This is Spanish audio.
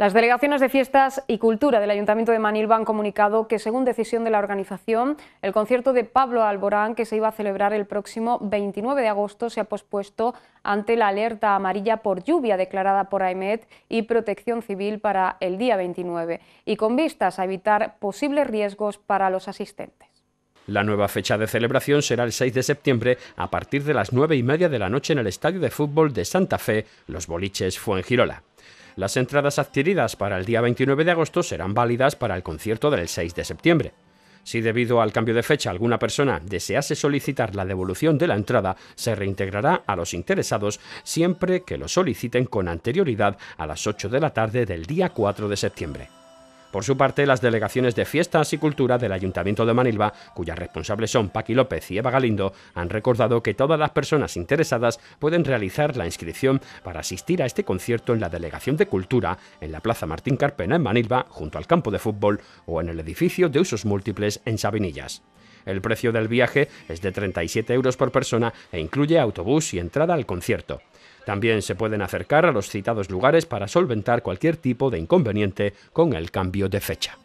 Las delegaciones de fiestas y cultura del Ayuntamiento de Manilva han comunicado que, según decisión de la organización, el concierto de Pablo Alborán, que se iba a celebrar el próximo 29 de agosto, se ha pospuesto ante la alerta amarilla por lluvia declarada por AEMET y Protección Civil para el día 29, y con vistas a evitar posibles riesgos para los asistentes. La nueva fecha de celebración será el 6 de septiembre a partir de las 9 y media de la noche en el Estadio de Fútbol de Santa Fe, los boliches Fuengirola. Las entradas adquiridas para el día 29 de agosto serán válidas para el concierto del 6 de septiembre. Si debido al cambio de fecha alguna persona desease solicitar la devolución de la entrada, se reintegrará a los interesados siempre que lo soliciten con anterioridad a las 8 de la tarde del día 4 de septiembre. Por su parte, las delegaciones de Fiestas y Cultura del Ayuntamiento de Manilva, cuyas responsables son Paqui López y Eva Galindo, han recordado que todas las personas interesadas pueden realizar la inscripción para asistir a este concierto en la Delegación de Cultura, en la Plaza Martín Carpena en Manilva, junto al campo de fútbol o en el edificio de usos múltiples en Sabinillas. El precio del viaje es de 37 euros por persona e incluye autobús y entrada al concierto. También se pueden acercar a los citados lugares para solventar cualquier tipo de inconveniente con el cambio de fecha.